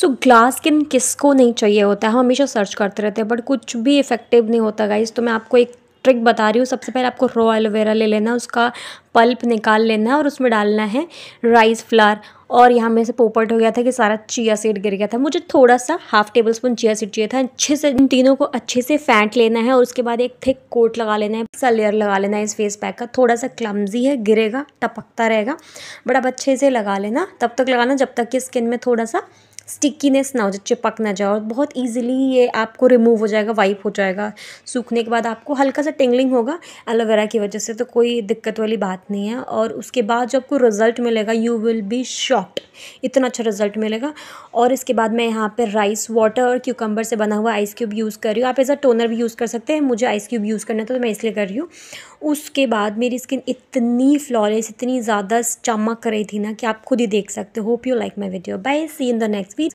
सो so, glass skin किसको नहीं चाहिए होता है हम हमेशा सर्च करते रहते हैं बट कुछ भी इफेक्टिव नहीं होता गाइज तो मैं आपको एक ट्रिक बता रही हूँ सबसे पहले आपको रो एलोवेरा ले लेना उसका पल्प निकाल लेना है और उसमें डालना है राइस फ्लार और यहाँ में से पोपट हो गया था कि सारा चिया सीड गिर गया था मुझे थोड़ा सा half tablespoon chia seed चाहिए था अच्छे से इन तीनों को अच्छे से फैंट लेना है और उसके बाद एक थिक कोट लगा लेना है सा लेयर लगा लेना है इस फेस पैक का थोड़ा सा क्लम्जी है गिरेगा टपकता रहेगा बट आप अच्छे से लगा लेना तब तक लगाना जब तक कि स्किन में थोड़ा सा स्टिकीनेस ना हो जाए चिपक ना जाए और बहुत ईजिली ये आपको रिमूव हो जाएगा वाइप हो जाएगा सूखने के बाद आपको हल्का सा टिंगलिंग होगा एलोवेरा की वजह से तो कोई दिक्कत वाली बात नहीं है और उसके बाद जो आपको रिज़ल्ट मिलेगा यू विल बी शॉक्ड इतना अच्छा रिज़ल्ट मिलेगा और इसके बाद मैं यहाँ पर राइस वाटर और क्यूकम्बर से बना हुआ आइस क्यूब यूज़ कर रही हूँ आप एज अ टोनर भी यूज़ कर सकते हैं मुझे आइस क्यूब यूज़ करना था तो मैं इसलिए कर रही हूँ उसके बाद मेरी स्किन इतनी फ्लॉलेस इतनी ज़्यादा चमक रही थी ना कि आप खुद ही देख सकते हो hope you like my video bye see in the next